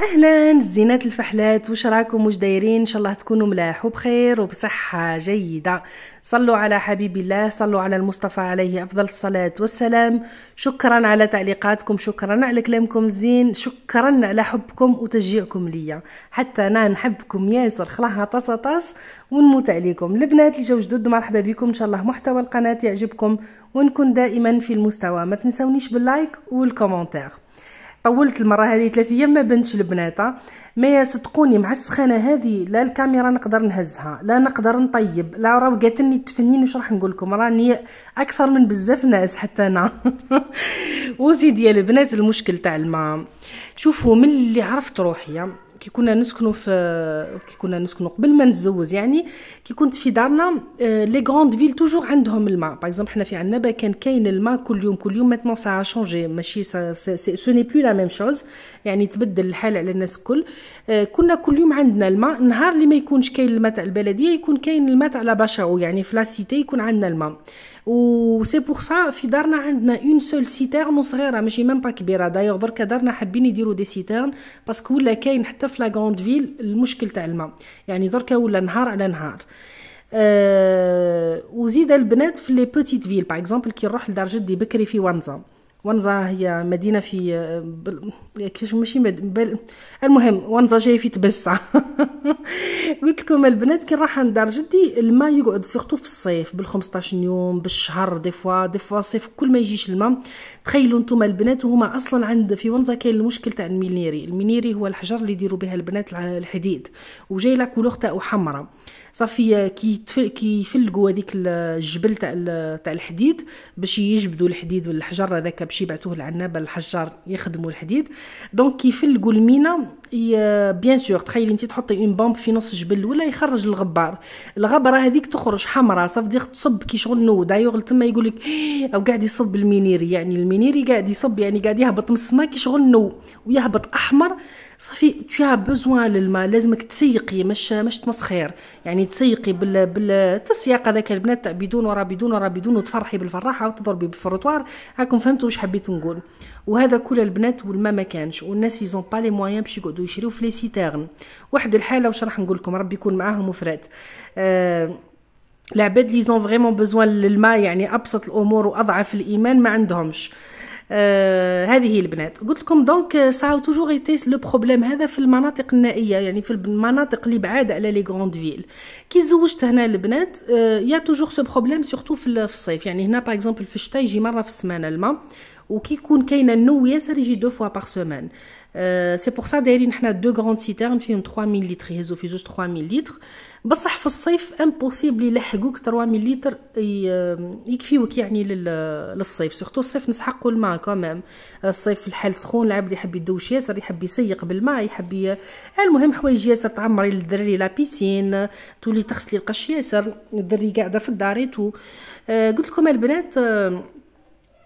اهلا زينات الفحلات واش راكم واش دايرين ان شاء الله تكونوا ملاح وبخير وبصحه جيده صلوا على حبيب الله صلوا على المصطفى عليه افضل الصلاه والسلام شكرا على تعليقاتكم شكرا على كلامكم الزين شكرا على حبكم وتشجيعكم ليا حتى انا نحبكم ياسر خلاها طاس طاس ونموت عليكم البنات اللي جاو جدد مرحبا بكم ان شاء الله محتوى القناه يعجبكم ونكون دائما في المستوى ما تنسونيش باللايك والكومنتير طولت المره هذه ثلاث ايام ما بنتش البناته ما صدقوني مع السخانه هذه لا الكاميرا نقدر نهزها لا نقدر نطيب لا راه قاتلني التفنين واش راح نقول لكم راني اكثر من بزاف ناس حتى انا وزيد يا البنات المشكل تاع الماء شوفوا ملي عرفت روحي كي كنا نسكنوا في كي كنا نسكنوا قبل ما نتزوج يعني كي كنت في دارنا لي غروند فيل توجور عندهم الماء باغ اكزومبل حنا في عنابه كان كاين الماء كل يوم كل يوم ماتنو سا شونجي ماشي سا سو ني بلو لا ميم شوز يعني تبدل الحال على الناس الكل آه، كنا كل يوم عندنا الماء نهار اللي ما يكونش كاين الماء تاع البلديه يكون كاين الماء تاع لاباشاو يعني في لاسيتي يكون عندنا الماء و سي بور سا في دارنا عندنا اون سول سيتيرن صغيره ماشي ميم با كبيره دايوغ دركا دارنا حابين يديروا دي سيتيرن باسكو ولا كاين حتى في لا غروند فيل المشكل تاع الماء يعني دركا ولا نهار على نهار أه وزيد البنات في لي بوتيت فيل باغ اكزومبل كي نروح لدار جدي بكري في وانزا ونزا هي مدينه في كيفاش ماشي مد... بل... المهم ونزا جاي في تبسع قلت لكم البنات كي راح لدار جدي الماء يقعد سورتو في الصيف بال 15 يوم بالشهر دي فوا دي فوا الصيف كل ما يجيش الماء تخيلوا نتوما البنات وهما اصلا عند في ونزا كاين المشكل تاع المينيري المينيري هو الحجر اللي يديروا به البنات الحديد وجاي لا كولور تاعو حمراء صافي كيفلقوا هذيك الجبل تاع تاع الحديد باش يجبدوا الحديد والحجر هذاك باش يبعثوه للعنابه الحجار يخدموا الحديد دونك كيفلقوا المينا بيان سور تخيلي انت تحطي اون بومب في نص جبل ولا يخرج الغبار الغبره هذيك تخرج حمراء صافي دي تصب كي شغل نو دايوغ تما يقول لك إيه، او قاعد يصب المينيري يعني المينيري قاعد يصب يعني قاعد يهبط من السما كي شغل نو ويهبط احمر صافي tu ها besoin للماء لازمك تسيقي مش مش تمسخير يعني تسيقي بال بالتسياق هذاك البنات بدون ورا بدون ورا بدون وتفرحي بالفراحه وتضربي بالفروتوار هاكم فهمتوا واش حبيت نقول وهذا كل البنات والماء ما كانش والناس يزون با لي موان باش يقعدوا يشريو في لي سيتيرن واحد الحاله واش راح نقول لكم ربي يكون معاهم وفراد أه العباد لي زون فريمون بوزوان للماء يعني ابسط الامور واضعف الايمان ما عندهمش أه آه هذه هي البنات قلت لكم دونك ساو توجور ايتي لو بروبليم هذا في المناطق النائيه يعني في المناطق اللي بعاد على لي غروند فيل كي زوجت هنا البنات آه يا توجور سو بروبليم سورتو في الصيف يعني هنا باغ اكزومبل في الشتاء يجي مره في السمانه الماء وكي يكون كاينه النو ياسر يجي دو فوا باغ سيمين سي بور سا دايرين حنا دو غروند سيترن فيهم 3000 لتر يهزو في جوج 3000 لتر بصح في الصيف امبوسيبل يلحقوك 3000 لتر يكفيوك يعني للصيف سورتو الصيف نسحقوا الماء كمام الصيف الحال سخون العبد يحب يدوش ياسر يحب يسيق بالماء يحب ي... المهم حوايج ياسر تعمري للدراري لابيسين تولي تغسلي القش ياسر الدري قاعده في الدار تو euh, قلت لكم البنات euh,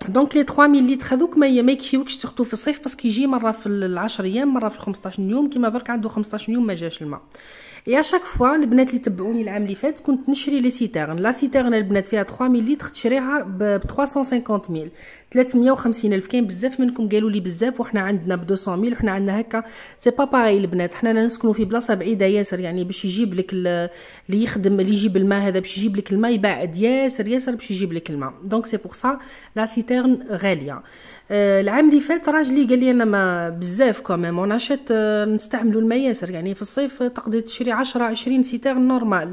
دونك لي 3 لتر هذوك ما ما يكفيوكش سورتو في الصيف باسكو يجي مره في العشر ايام مره في 15 يوم كيما درك عنده 15 يوم ما جاش الماء يا شاك فوا البنات اللي تبعوني العام اللي فات كنت نشري لي سيتيرن لا سيتيرن البنات فيها 3 لتر تشريها ب 350 ميل 350 الف كاين بزاف منكم قالوا لي بزاف وحنا عندنا ب 200 ميل وحنا عندنا هكا سي با باغي البنات حنا نسكنوا في بلاصه بعيده ياسر يعني باش يجيب لك اللي يخدم اللي يجيب الماء هذا باش يجيب لك الماء يبعد ياسر ياسر باش يجيب لك الماء دونك سي بوغ سا لا سيتيرن غاليه آه، العام اللي فات راجلي قال لي انا ما بزاف كوميم اون اشيت نستعملوا الماء ياسر يعني في الصيف تقدر تشري 10 20 سيتيرن نورمال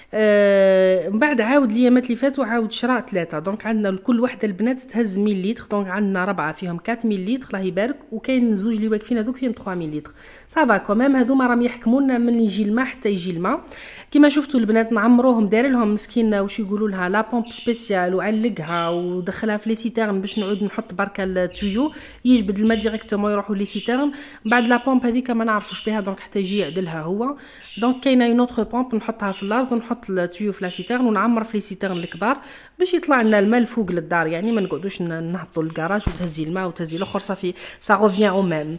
آه، من بعد عاود ليامات اللي فاتوا عاود شرا ثلاثه دونك عندنا لكل وحده البنات تهز مليتر دونك عندنا ربعه فيهم 4 مليتر الله يبارك وكاين زوج اللي واقفين هذوك فيهم 3 مليتر لتر سافا كومام هذوما راهم يحكموا لنا من يجي الماء حتى يجي الماء كما شفتوا البنات نعمروهم داير لهم مسكينه واش يقولوا لها لا بومب سبيسيال وعلقها ودخلها في لي سيتيرن باش نعود نحط بركه التويو يجبد الماء ديريكتومون يروحوا لي سيتيرن بعد لا بومب هذيك ما نعرفوش بها دونك حتى يجي يعدلها هو دونك كاينه اون اوتر بومب نحطها في الارض ونحط نحط التيو في لاسيتيرن ونعمر في لاسيتيرن الكبار باش يطلع لنا الماء الفوق للدار يعني ما نقعدوش نهبطوا للكراج وتهزي الماء وتهزي الاخر صافي سا غوفيان او ميم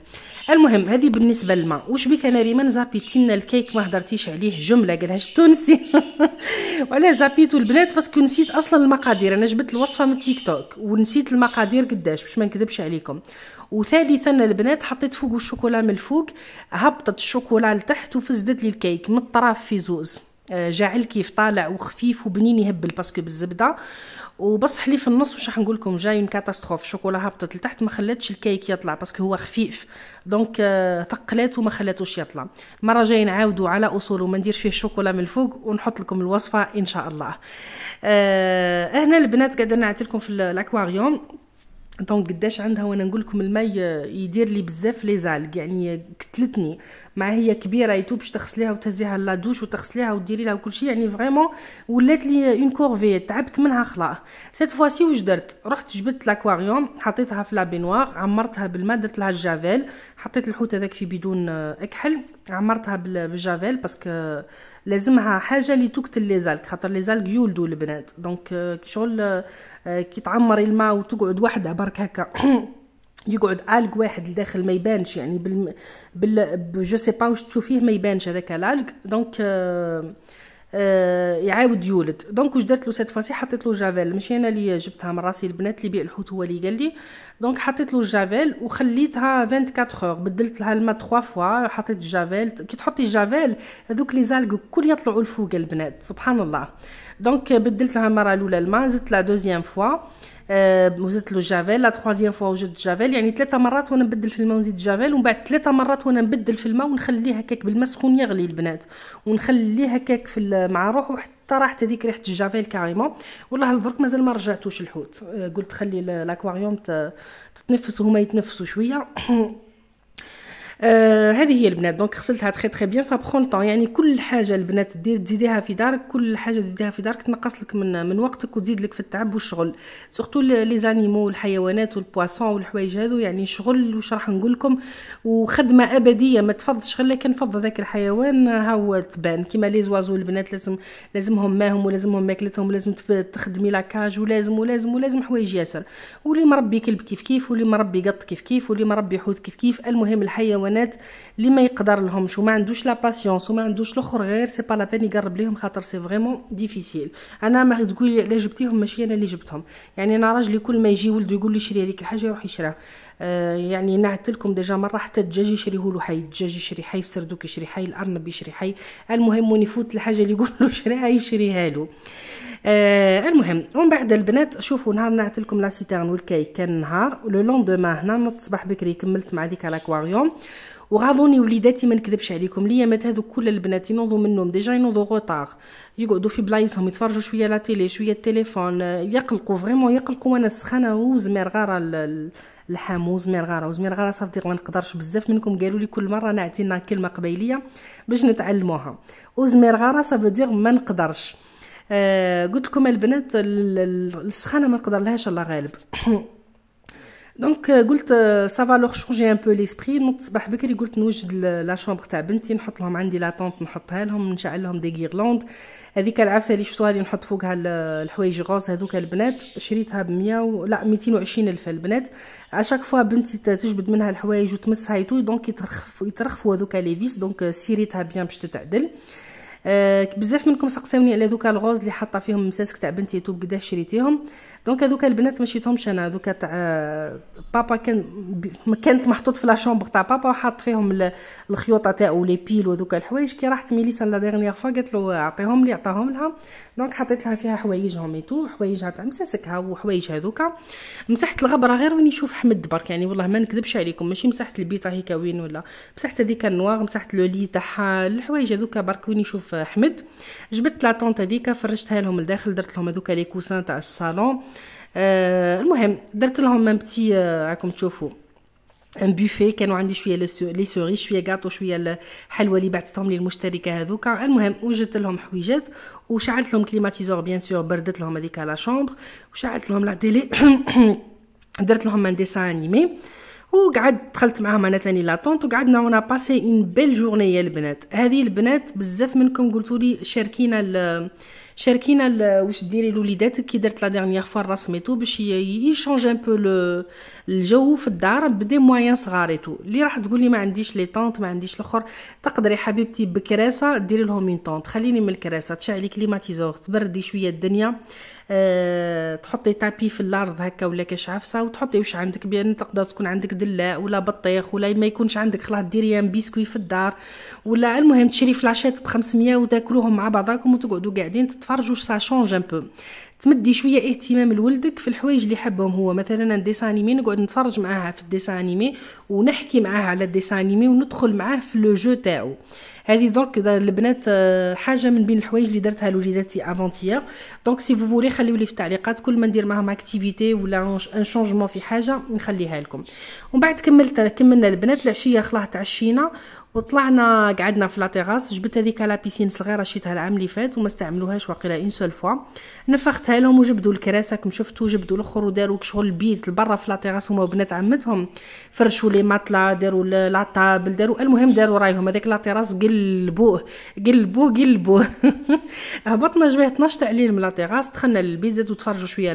المهم هذه بالنسبه للماء واش بك انا ريمان زابيتينا الكيك ما هدرتيش عليه جمله قالها التونسي ولا زابيتو البنات باسكو نسيت اصلا المقادير انا جبت الوصفه من تيك توك ونسيت المقادير قداش باش ما نكذبش عليكم وثالثا البنات حطيت فوق الشوكولا من الفوق هبطت الشوكولا لتحت وفزدت لي الكيك من الطرف في زوز آه، جاعل كيف طالع وخفيف وبنين يهبل باسكو بالزبده وبصح لي في النص واش راح نقول لكم جاي كاتاستروف الشوكولا هبطت لتحت ما خلاتش الكيك يطلع باسكو هو خفيف دونك آه، ثقلات وما خلاتوش يطلع المره الجايه نعاودوا على اصول وما ندير فيه الشوكولا من الفوق ونحط لكم الوصفه ان شاء الله أه هنا البنات قاعده نعت لكم في الاكواريوم دونك قداش عندها وانا نقول لكم الماء آه، يدير لي بزاف لي زالق يعني قتلتني مع هي كبيره ايتو باش تغسليها وتهزيها لادوش وتغسليها وديري لها كلشي يعني فريمون ولات لي اون كورفي تعبت منها خلاص سيت فواسي واش درت رحت جبت لاكواريوم حطيتها في لابينوار عمرتها بالماء درت لها الجافيل حطيت الحوت هذاك في بدون اكحل عمرتها بالجافيل باسكو لازمها حاجه اللي تقتل لي زالك خاطر لي زالك يولدوا البنات دونك آه، شغل آه، كي تعمري الماء وتقعد وحده برك هكا يقعد عالق واحد لداخل ما يبانش يعني بال بال جو سي با واش تشوفيه ما يبانش هذاك العلق دونك آه آه يعاود يولد دونك واش درت له سيت فاسي حطيت له جافيل ماشي انا اللي جبتها من راسي البنات اللي بيع الحوت هو اللي قال لي دونك حطيت له الجافيل وخليتها 24 اور بدلت لها الماء 3 فوا حطيت الجافيل كي تحطي الجافيل هذوك لي زالغ كل يطلعوا لفوق البنات سبحان الله دونك بدلت لها المره الاولى الماء زدت لا دوزيام فوا آه وزدت له الجافيل لا تخوازيام فوا وجدت الجافيل يعني ثلاثه مرات وانا نبدل في الماء ونزيد الجافيل ومن بعد ثلاثه مرات وانا نبدل في الماء ونخليها هكاك بالماء سخون يغلي البنات ونخليها هكاك في مع روحه حتى طرحت راحت هذيك ريحه الجافيل كاريمون والله درك مازال ما رجعتوش الحوت آه، قلت خلي الاكواريوم تتنفس وهما يتنفسوا شويه آه هذه هي البنات دونك غسلتها تخي تخي بيان سا برون طون يعني كل حاجه البنات دير تزيديها في دارك كل حاجه تزيديها في دارك تنقص لك من من وقتك وتزيد لك في التعب والشغل سورتو لي زانيمو والحيوانات والبواسون والحوايج هذو يعني شغل واش راح نقول لكم وخدمه ابديه ما تفضش غير كان فض ذاك الحيوان ها هو تبان كيما لي زوازو البنات لازم لازمهم ماهم ولازمهم ماكلتهم ولازم تخدمي لاكاج ولازم ولازم ولازم حوايج ياسر واللي مربي كلب كيف كيف واللي مربي قط كيف كيف واللي مربي حوت كيف كيف المهم الحيوان البنات اللي ما يقدر لهمش وما عندوش لا باسيونس وما عندوش الاخر غير سي با لا بين يقرب ليهم خاطر سي فريمون ديفيسيل انا ما تقولي علاش جبتيهم ماشي انا اللي جبتهم يعني انا راجلي كل ما يجي ولده يقول لي شري هذيك الحاجه يروح يشراها آه يعني نعت لكم ديجا مره حتى الدجاج يشريه له حي الدجاج يشري حي السردوك يشري حي الارنب يشري حي المهم وين يفوت الحاجه اللي يقول له شريها يشريها له آه المهم ومن بعد البنات شوفوا نهار نعت لكم لا سيتيرن والكيك كان نهار لو لوندوما هنا نوض الصباح بكري كملت مع ديك الاكواريوم وغاضوني وليداتي ما نكذبش عليكم ليامات هذوك كل البنات ينوضوا من النوم ديجا ينوضوا غوطار يقعدوا في بلايصهم يتفرجوا شويه لا تيلي شويه التليفون يقلقوا فريمون يقلقوا وانا سخانه وزمير غاره اللحم وزمير غاره وزمير غاره صافي ما نقدرش بزاف منكم قالوا لي كل مره نعطينا كلمه قبيليه باش نتعلموها وزمير غاره صافي ما نقدرش آه، قلت لكم البنات السخانه ما نقدر لهاش الله غالب دونك آه، قلت سافا لوغ شونجي ان بو ليسبري نوض صباح بكري قلت نوجد لا شومبر تاع بنتي نحط لهم عندي لاطونط نحطها لهم نشعل لهم دي غيرلاند هذيك العفسه اللي شفتوها اللي نحط فوقها الحوايج غوز هذوك البنات شريتها ب 100 و... لا 220 الف البنات اشاك فوا بنتي تجبد منها الحوايج وتمسها تو دونك يترخف يترخفوا هذوك لي فيس دونك سيريتها بيان باش تتعدل آه، بزاف منكم سقساوني على دوكا الغوز اللي حاطه فيهم مساسك تاع بنتي توب قداه شريتيهم دونك هذوك البنات مشيتهمش انا هذوك تاع آه، بابا كان كانت محطوط في لا شومبر تاع بابا وحاط فيهم الخيوطه تاعو لي بيل وذوك الحوايج كي راحت ميليسا لا ديرنيير فوا قالت له اعطيهم لي عطاهم لها دونك حطيت لها فيها حوايجهم ايتو حوايجها تاع مساسكها وحوايج هذوك مسحت الغبره غير وين يشوف حمد برك يعني والله ما نكذبش عليكم ماشي مسحت البيطه هيك وين ولا مسحت هذيك النوار مسحت لو لي تاعها الحوايج هذوك برك وين يشوف حمد جبت لا طونط هذيك فرشتها لهم لداخل درت لهم هذوك لي كوسان تاع الصالون آه المهم درت لهم ان بتي آه راكم تشوفوا ان بوفي كانوا عندي شويه لي سوري شويه كاطو شويه الحلوى اللي بعثتهم لي المشتركه هذوك المهم وجدت لهم حويجات وشعلت لهم كليماتيزور بيان سور بردت لهم هذيك لا شومبر وشعلت لهم لا ديلي درت لهم ان ديسان انيمي آه وقعد دخلت معاهم انا تاني لاطونت وقعدنا ونا باسي اون بيل جورني يا البنات هذه البنات بزاف منكم قلتوا لي شاركينا شاركينا واش ديري لوليداتك كي درت لا ديرنيير فوا تو باش يشونج ان بو الجو في الدار بدي مويان تو اللي راح تقول لي ما عنديش لي طونط ما عنديش الاخر تقدري حبيبتي بكراسه ديري لهم اون طونط خليني من الكراسه تشعلي كليماتيزور تبردي شويه الدنيا أه تحطي تابي في الارض هكا ولا كاش عفسه وتحطي واش عندك بان تقدر تكون عندك دلاء ولا بطيخ ولا ما يكونش عندك خلاص ديري يعني بيسكوي في الدار ولا المهم تشري فلاشات ب 500 وتاكلوهم مع بعضاكم وتقعدوا قاعدين تتفرجوا سا شونج ان بو تمدي شويه اهتمام لولدك في الحوايج اللي حبهم هو مثلا الديسان انيمي نقعد نتفرج معاه في الديسان انيمي ونحكي معاه على الديسان انيمي وندخل معاه في لو جو تاعو هذه درك البنات آه، حاجه من بين الحوايج اللي درتها لوليداتي افونتيير دونك سي فو فولي خليو لي في التعليقات كل ما ندير معاهم اكتيفيتي ولا ان شونجمون في حاجه نخليها لكم ومن بعد كملت كملنا البنات العشيه خلاص تعشينا وطلعنا قعدنا في لاتيراس جبت هذيك لابيسين صغيره شيتها العام اللي فات وما استعملوهاش واقيلا اون سول فوا نفختها لهم وجبدوا الكراسه كم شفتوا جبدوا الاخر وداروا شغل البيت لبرا في لاتيراس هما وبنات عمتهم فرشوا لي ماطلا داروا لاطابل داروا المهم داروا رايهم هذاك لاتيراس قلبوه قلبوه قلبوه هبطنا جبه 12 تاع الليل من لاتيراس دخلنا للبيت وتفرجوا شويه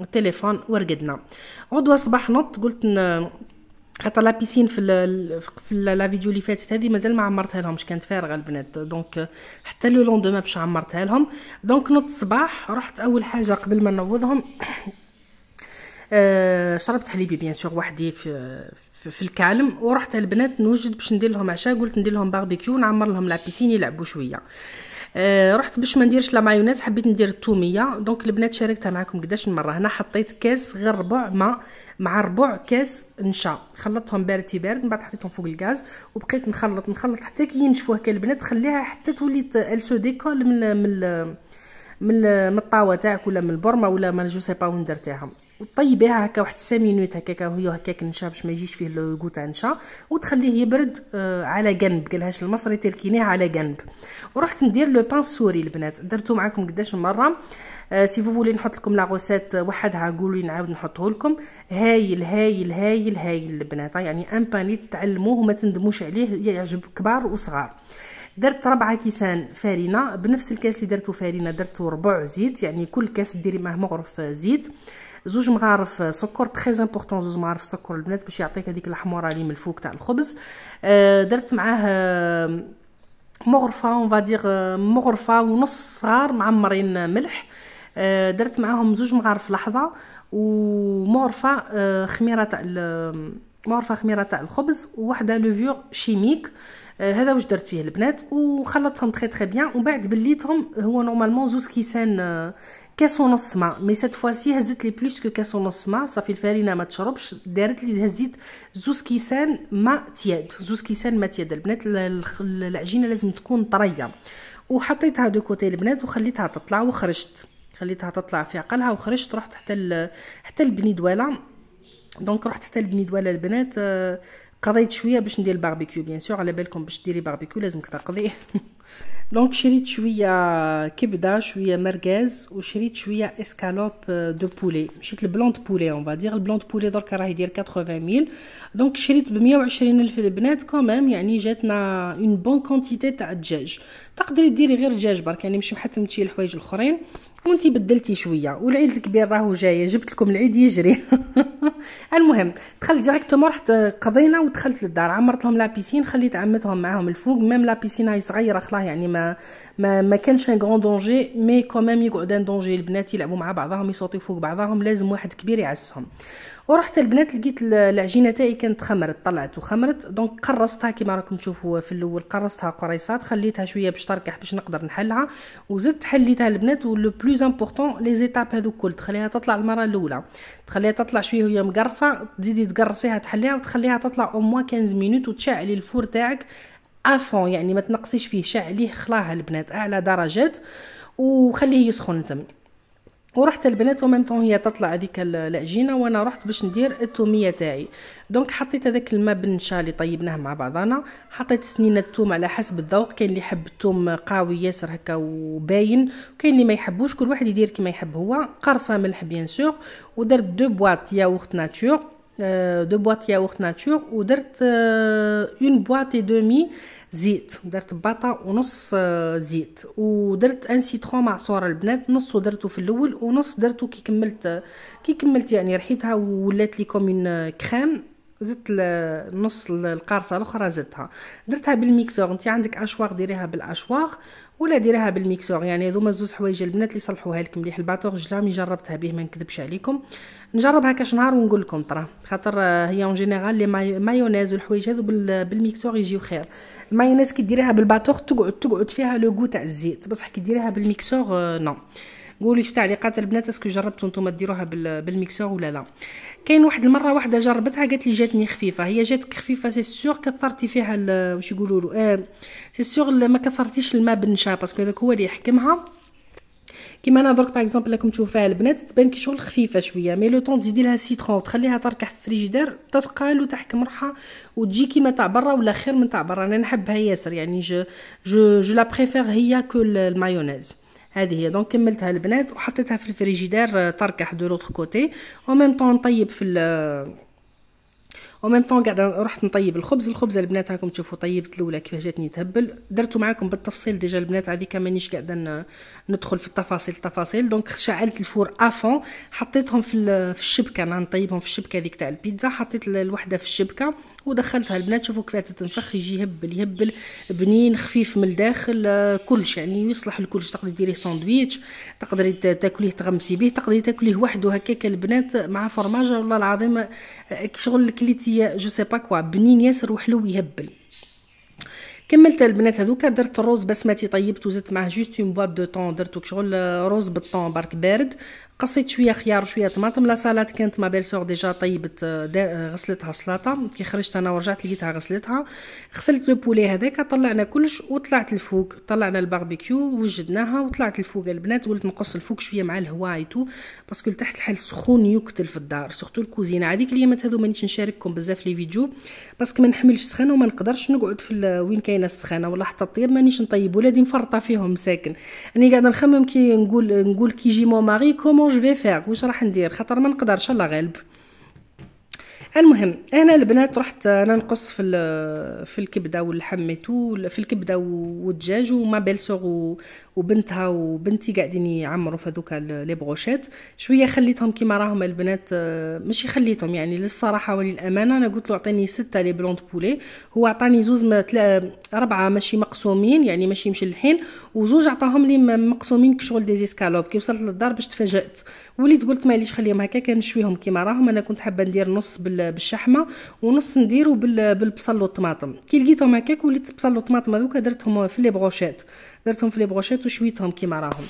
التليفون ورقدنا غدوه صباح نط قلت خاطر لابيسين في ال في لا فيديو اللي فاتت هذه مازال ما عمرتها لهمش كانت فارغه البنات دونك حتى لو لوندوما باش عمرتها لهم دونك نوض الصباح رحت اول حاجه قبل ما نوضهم آه، شربت حليبي بيان سور وحدي في في الكالم ورحت البنات نوجد باش ندير لهم عشاء قلت ندير لهم باربيكيو نعمر لهم لابيسين يلعبوا شويه آه، رحت باش ما نديرش لا مايونيز حبيت ندير التوميه دونك البنات شاركتها معكم قداش من مره هنا حطيت كاس غير ربع ماء مع ربع كاس نشا خلطتهم بارد بارد من بعد حطيتهم فوق الغاز وبقيت نخلط نخلط حتى كي ينشفوا هكا البنات خليها حتى تولي السو ديكول من ال من ال من, الطاوه تاعك ولا من البرمه ولا ما جو سي با وين درتيها وطيبيها هكا واحد 5 مينوت هكاك وهي هكاك نشا باش ما يجيش فيه لوغو تاع نشا وتخليه يبرد آه على جنب قالهاش المصري تركينيه على جنب ورحت ندير لو بان سوري البنات درتو معاكم قداش مره سي فو فولي نحط لكم لا غوسيت وحدها قولوا لي نعاود نحطه لكم هايل هايل هايل هايل البنات يعني ان باني تتعلموه وما تندموش عليه يعجب كبار وصغار درت ربعة كيسان فارينه بنفس الكاس اللي درتو فارينه درتو ربع زيت يعني كل كاس ديري معاه مغرف زيت زوج مغارف سكر تري امبورطون زوج مغارف سكر البنات باش يعطيك هذيك الحموره اللي من الفوق تاع الخبز آه، درت معاه آه، مغرفه اون آه، فادير مغرفه ونص صغار معمرين ملح آه، درت معاهم زوج مغارف لحظه ومعرفه آه، خميره تاع معرفه خميره تاع الخبز وواحده لوفيور شيميك آه، هذا واش درت فيه البنات وخلطتهم تري تري بيان ومن بعد بليتهم هو نورمالمون زوز كيسان كاس ونص ماء مي سات فواسي هزت لي بلوس كو كاس ونص ماء صافي الفرينه ما تشربش دارت لي هزيت زوز كيسان ماء تياد زوز كيسان ماء تياد البنات العجينه لازم تكون طريه وحطيتها دو كوتي البنات وخليتها تطلع وخرجت خليتها تطلع في عقلها وخرجت رحت حتى ال... حتى البني دواله دونك رحت حتى البني دواله البنات آه، قضيت شويه باش ندير الباربيكيو بيان سور على بالكم باش ديري باربيكيو لازمك تقضيه دونك شريت شويه كبده شويه مرقاز وشريت شويه اسكالوب دو بولي مشيت لبلون بولي اون فادير البلون بولي درك راه يدير 80000 ميل دونك شريت ب 120000 الف البنات كومام يعني جاتنا اون بون كونتيتي تاع الدجاج تقدري ديري غير دجاج برك يعني مش محتمتي الحوايج الاخرين وانتي بدلتي شويه والعيد الكبير راهو جاي جبت لكم العيد يجري المهم دخلت ديريكتومون رحت قضينا ودخلت للدار عمرت لهم لابيسين خليت عمتهم معاهم الفوق ميم لابيسين هاي صغيره خلاص يعني ما ما, ما كانش ان غون دونجي مي كومام يقعد ان دونجي البنات يلعبوا مع بعضهم يصوتوا فوق بعضهم لازم واحد كبير يعسهم ورحت البنات لقيت العجينه تاعي كانت خمرت طلعت وخمرت دونك قرصتها كيما راكم تشوفوا في الاول قرصتها قريصات خليتها شويه باش تركح باش نقدر نحلها وزدت حليتها البنات ولو بلوز امبورطون لي زيتاب هذو كل تخليها تطلع المره الاولى تخليها تطلع شويه وهي مقرصه تزيدي تقرصيها تحليها وتخليها تطلع او موا 15 مينوت وتشعلي الفور تاعك افون يعني ما تنقصيش فيه شعليه خلاها البنات اعلى درجات وخليه يسخن تم ورحت البنات ومام طون هي تطلع هذيك العجينه وانا رحت باش ندير التوميه تاعي دونك حطيت هذاك الماء بنشا اللي طيبناه مع بعضنا حطيت سنين الثوم على حسب الذوق كاين اللي يحب الثوم قوي ياسر هكا وباين وكاين اللي ما يحبوش كل واحد يدير كيما يحب هو قرصه ملح بيان سور ودرت دو بواط ياغورت ناتور آه، دو بواط ياغورت ناتور ودرت اون بواط دومي زيت درت باطا ونص آه، زيت ودرت ان سيترون معصور البنات نص درته في الاول ونص درته كي كملت كي كملت يعني رحيتها ولات لي كوم اون آه، كريم زدت النص القارصه الاخرى زدتها درتها بالميكسور انت عندك اشواغ ديريها بالاشواغ ولا ديريها بالميكسور يعني هذوما زوج حوايج البنات اللي صلحوها لك مليح الباتور جلامي جربتها به ما نكذبش عليكم نجربها كاش نهار ونقول لكم ترى خاطر هي اون جينيرال لي مايونيز والحوايج هذو بالميكسور يجيو خير المايونيز كي ديريها بالباتور تقعد تقعد فيها لو غو تاع الزيت بصح كي ديريها بالميكسور نو آه، قولي في تعليقات البنات اسكو جربتو نتوما ديروها بالميكسور ولا لا كاين واحد المره واحده جربتها قالت لي جاتني خفيفه هي جاتك خفيفه سي سيغ كثرتي فيها واش يقولوا له آه سي سيغ ما كثرتيش الماء بالنشا باسكو هذاك هو اللي يحكمها كيما انا درك باغ اكزومبل راكم تشوفوها البنات تبان كي شغل خفيفه شويه مي لو طون تزيدي لها سيترون تخليها تركح في الفريجيدير تثقل وتحكم روحها وتجي كيما تاع برا ولا خير من تاع برا انا نحبها ياسر يعني جو جو, جو لا بريفير هي كو المايونيز هذه هي دونك كملتها البنات وحطيتها في الفريجيدار تركح آه، دو لوتر كوتي ميم طون نطيب في ميم طون آه، قاعده رحت نطيب الخبز الخبز البنات هاكم تشوفوا طيبت الاولى كيفاش جاتني تهبل درتو معاكم بالتفصيل ديجا البنات هذيك مانيش قاعده ندخل في التفاصيل التفاصيل دونك شعلت الفور افون حطيتهم في, في الشبكه انا نطيبهم في الشبكه هذيك تاع البيتزا حطيت الوحده في الشبكه ودخلتها البنات شوفوا كيفاه تتنفخ يجي يهبل يهبل بنين خفيف من الداخل آه، كلش يعني يصلح لكلش تقدري ديريه ساندويتش تقدري تاكليه تغمسي به تقدري تاكليه وحده هكاك البنات مع فرماجه والله العظيم آه، شغل كليتي آه، جو سي با كوا بنين ياسر وحلو يهبل كملت البنات هذوك درت الروز بسمتي طيبت وزدت معاه جوست اون بواط دو طون درتو شغل روز بالطون برك بارد قصيت شويه خيار وشويه طماطم لا سالاد كانت ما بيل سور ديجا طيبت آه، آه، غسلتها السلطه كي خرجت انا ورجعت لقيتها غسلتها غسلت لو بولي هذاك طلعنا كلش وطلعت الفوق طلعنا الباربيكيو وجدناها وطلعت الفوق البنات ولت نقص الفوق شويه مع الهوايتو باسكو لتحت الحال سخون يقتل في الدار سورتو الكوزينه هذيك اليامات هذو مانيش نشارككم بزاف لي فيديو باسكو ما نحملش سخان وما نقدرش نقعد في وين كاينه السخانه ولا حتى الطيب مانيش نطيب ولادي مفرطه فيهم ساكن راني قاعده نخمم كي نقول نقول كي يجي مو ماري كومون جو في فيغ واش راح ندير خاطر ما نقدرش الله غالب المهم انا البنات رحت انا نقص في في الكبده واللحم في الكبده والدجاج وما بيلسوغ وبنتها وبنتي قاعدين يعمروا في هذوك لي بغوشيت شويه خليتهم كيما راهم البنات آه، ماشي خليتهم يعني للصراحه وللامانه انا قلت له اعطيني سته لي بلوند بولي هو عطاني زوز اربعه ماشي مقسومين يعني ماشي مشلحين وزوج عطاهم لي مقسومين كشغل دي زيسكالوب كي وصلت للدار باش تفاجات وليت قلت معليش خليهم هكا كنشويهم كيما راهم انا كنت حابه ندير نص بالشحمه ونص نديرو بالبصل والطماطم كي لقيتهم هكاك وليت بصل وطماطم هذوك درتهم في لي بغوشيت درتهم في لي بروشيت وشويتهم كيما راهم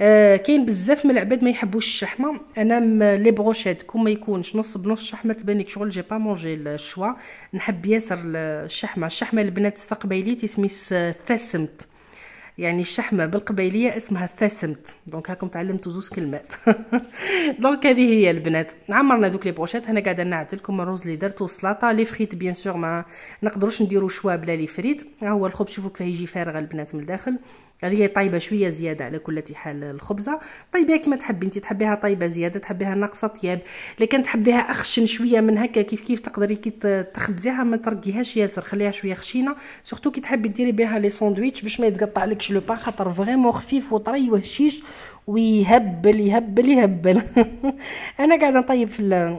آه كاين بزاف من العباد ما يحبوش الشحمه انا لي بروشيت كون ما يكونش نص بنص شحمه تبان لك شغل جي با مونجي الشوا نحب ياسر الشحمه الشحمه البنات استقبايلي تسمي الثسمت يعني الشحمه بالقبيليه اسمها الثسمت دونك هاكم تعلمتوا زوز كلمات دونك هذه هي البنات عمرنا دوك لي بوشيت هنا قاعده نعدل لكم الرز اللي درتو السلطه لي فريت بيان سور ما نقدروش نديرو شوا بلا لي فريت ها هو الخبز شوفوا كيفاه يجي فارغ البنات من الداخل هذه طايبه شويه زياده على كل حال الخبزه طيبيها كما تحبي انت تحبيها طيبه زياده تحبيها ناقصه طياب لكن تحبيها اخشن شويه من هكا كيف كيف تقدري كي تخبزيها ما ترقيهاش ياسر خليها شويه خشينه سورتو كي تحبي ديري بها لي ساندويتش باش ما يتقطع لك تاكلش لو بان خاطر فريمون خفيف وطري وهشيش ويهبل يهبل يهبل انا قاعده نطيب في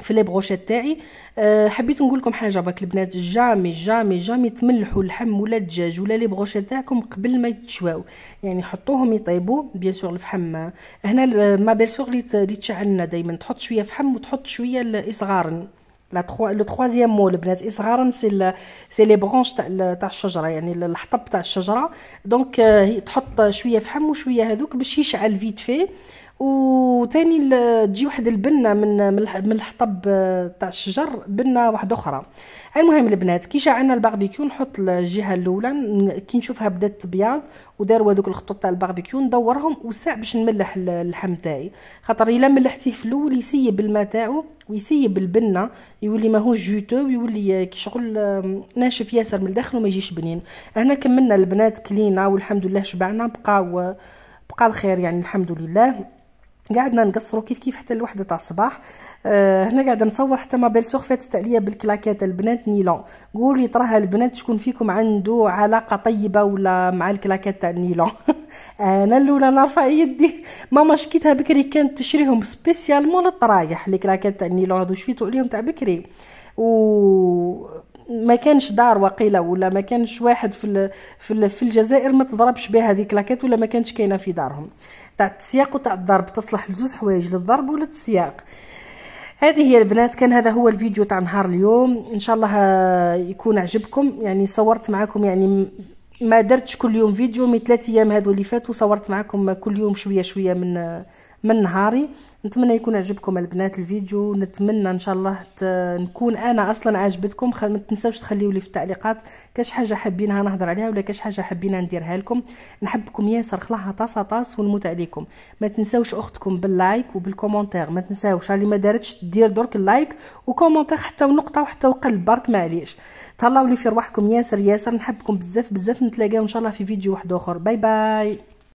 في لي بروشيت تاعي أه، حبيت نقول لكم حاجه باك البنات جامي جامي جامي تملحوا اللحم ولا الدجاج ولا لي بروشيت تاعكم قبل ما يتشواو يعني حطوهم يطيبوا بيان سور الفحم هنا ما بيان سور اللي تشعلنا دائما تحط شويه فحم وتحط شويه الاصغارن لا تخوا... لو تخوازيام مو البنات اصغارا سي ال... سي لي برونش تاع تاع الشجره يعني الحطب تاع الشجره دونك آه، تحط شويه فحم وشويه هذوك باش يشعل فيت فيه وثاني تجي واحد البنه من من الحطب آه، تاع الشجر بنه واحده اخرى المهم البنات كي شعلنا الباربيكيو نحط الجهه الاولى كي نشوفها بدات تبيض وداروا هذوك الخطوط تاع الباربيكيو ندورهم وساع باش نملح اللحم تاعي خاطر الا ملحتيه في الاول يسيب الماء تاعو ويسيب البنه يولي ماهوش جوتو ويولي كي شغل ناشف ياسر من الداخل وما يجيش بنين هنا كملنا البنات كلينا والحمد لله شبعنا بقاو آه، بقى الخير يعني الحمد لله قعدنا نقصرو كيف كيف حتى الوحدة تاع الصباح أه هنا قاعده نصور حتى ما سوغ فاتت عليا بالكلاكات البنات نيلون قولي تراها البنات شكون فيكم عنده علاقه طيبه ولا مع الكلاكات تاع النيلون انا الاولى نرفع يدي ماما شكيتها بكري كانت تشريهم سبيسيالمون للطرايح الكلاكات تاع النيلون هذو شفيتو عليهم تاع بكري و ما كانش دار وقيله ولا ما كانش واحد في في الجزائر ما تضربش بها هذيك لاكات ولا ما كانش كاينه في دارهم تاع التسياق وتاع الضرب تصلح لزوز حوايج للضرب وللتسياق هذه هي البنات كان هذا هو الفيديو تاع نهار اليوم ان شاء الله آه، يكون عجبكم يعني صورت معكم يعني ما درتش كل يوم فيديو من ثلاث ايام هذو اللي فاتوا صورت معكم كل يوم شويه شويه من آه، من نهاري نتمنى يكون عجبكم البنات الفيديو نتمنى ان شاء الله نكون انا اصلا عجبتكم خل... ما تنساوش تخليوا لي في التعليقات كاش حاجه حابينها نهضر عليها ولا كاش حاجه حابينها نديرها لكم نحبكم ياسر خلاها طاس طاس ونموت عليكم ما تنساوش اختكم باللايك وبالكومونتير ما تنساوش اللي ما دارتش دير درك اللايك وكومونتير حتى ونقطه وحتى وقلب برك معليش تهلاو لي في رواحكم ياسر ياسر نحبكم بزاف بزاف نتلاقاو ان شاء الله في فيديو واحد اخر باي باي